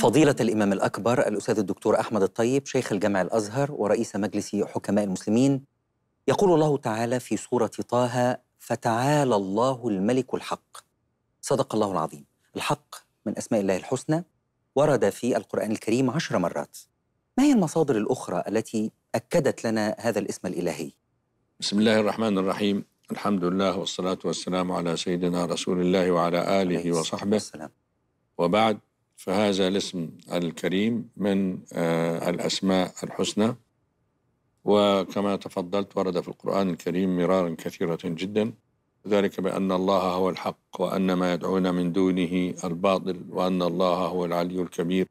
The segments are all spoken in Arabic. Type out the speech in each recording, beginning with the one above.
فضيلة الإمام الأكبر الأستاذ الدكتور أحمد الطيب شيخ الجامع الأزهر ورئيس مجلس حكماء المسلمين يقول الله تعالى في سورة طه فتعالى الله الملك الحق صدق الله العظيم الحق من أسماء الله الحسنى ورد في القرآن الكريم عشر مرات ما هي المصادر الأخرى التي أكدت لنا هذا الاسم الإلهي؟ بسم الله الرحمن الرحيم الحمد لله والصلاة والسلام على سيدنا رسول الله وعلى آله وصحبه السلام. وبعد فهذا الاسم الكريم من آه، الأسماء الحسنى وكما تفضلت ورد في القرآن الكريم مرارا كثيرة جدا ذلك بأن الله هو الحق وأن ما يدعون من دونه الباطل وأن الله هو العلي الكبير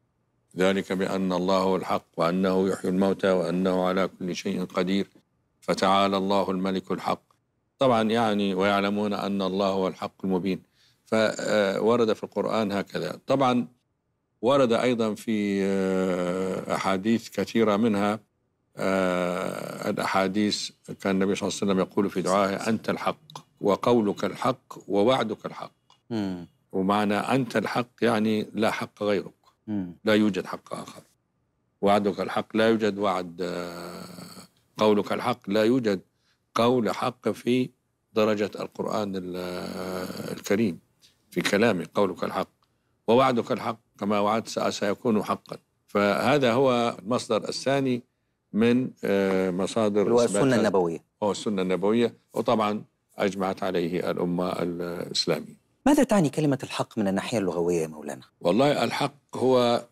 ذلك بأن الله هو الحق وأنه يحيي الموتى وأنه على كل شيء قدير فتعالى الله الملك الحق طبعا يعني ويعلمون أن الله هو الحق المبين فورد آه، في القرآن هكذا طبعا ورد أيضا في آه، أحاديث كثيرة منها آه، الأحاديث كان النبي صلى الله عليه وسلم يقول في دعائه أنت الحق وقولك الحق ووعدك الحق ومعنى أنت الحق يعني لا حق غيرك لا يوجد حق آخر وعدك الحق لا يوجد وعد آه، قولك الحق لا يوجد قول حق في درجة القرآن الكريم في كلامه قولك الحق ووعدك الحق كما وعدت سيكون حقا فهذا هو المصدر الثاني من آه، مصادر هو السنة النبوية هو السنة النبوية وطبعا أجمعت عليه الأمة الإسلامية ماذا تعني كلمة الحق من الناحية اللغوية يا مولانا؟ والله الحق هو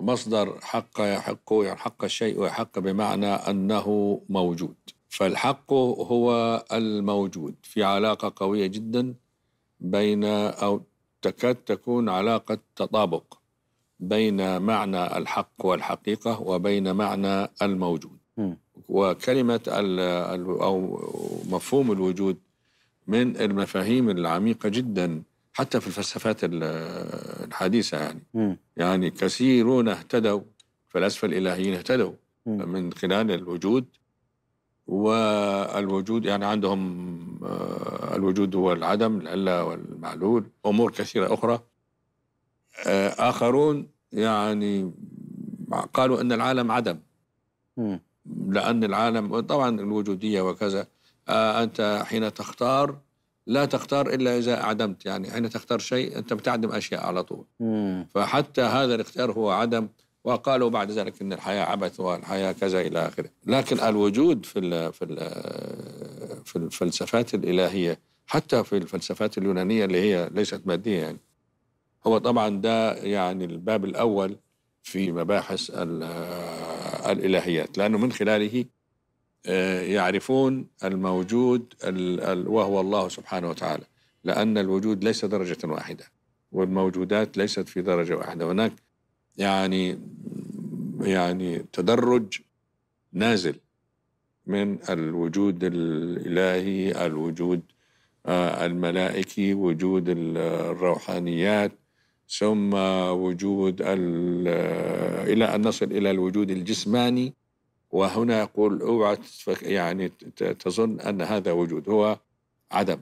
مصدر حق يحق يحق الشيء ويحق بمعنى أنه موجود فالحق هو الموجود في علاقة قوية جدا بين أو تكاد تكون علاقة تطابق بين معنى الحق والحقيقة وبين معنى الموجود وكلمة أو مفهوم الوجود من المفاهيم العميقة جدا حتى في الفلسفات الحديثة يعني يعني كثيرون اهتدوا الفلاسفة الإلهيين اهتدوا من خلال الوجود والوجود يعني عندهم آه، الوجود هو العدم العلة والمعلول أمور كثيرة أخرى آه، آخرون يعني قالوا أن العالم عدم لأن العالم طبعا الوجودية وكذا آه، أنت حين تختار لا تختار إلا إذا عدمت يعني حين تختار شيء أنت بتعدم أشياء على طول فحتى هذا الاختيار هو عدم وقالوا بعد ذلك ان الحياه عبث والحياه كذا الى اخره لكن الوجود في الـ في الـ في الفلسفات الالهيه حتى في الفلسفات اليونانيه اللي هي ليست ماديه يعني هو طبعا ده يعني الباب الاول في مباحث الالهيات لانه من خلاله آه، يعرفون الموجود وهو الله سبحانه وتعالى لان الوجود ليس درجه واحده والموجودات ليست في درجه واحده هناك يعني يعني تدرج نازل من الوجود الالهي الوجود آه, الملائكي وجود الروحانيات ثم وجود آه, الى ان نصل الى الوجود الجسماني وهنا يقول اوعى يعني تظن ان هذا وجود هو عدم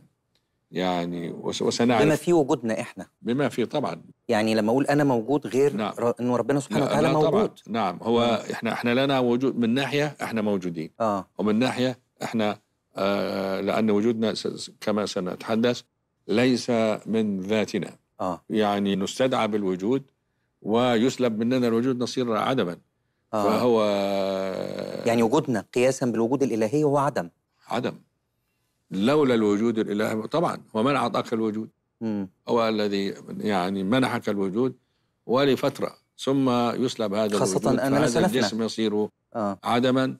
يعني وسنعرف بما في وجودنا احنا بما في طبعا يعني لما اقول انا موجود غير نعم. ر... انه ربنا سبحانه وتعالى موجود طبعا. نعم هو مم. نعم. احنا احنا لنا وجود من ناحيه احنا موجودين آه. ومن ناحيه احنا آه لان وجودنا كما سنتحدث ليس من ذاتنا آه. يعني نستدعى بالوجود ويسلب مننا الوجود نصير عدما آه. فهو يعني وجودنا قياسا بالوجود الالهي هو عدم عدم لولا الوجود الالهي طبعا ومن اعطاك الوجود هو الذي يعني منحك الوجود ولفتره ثم يسلب هذا خاصة الوجود أننا هذا الجسم يصير آه. عدما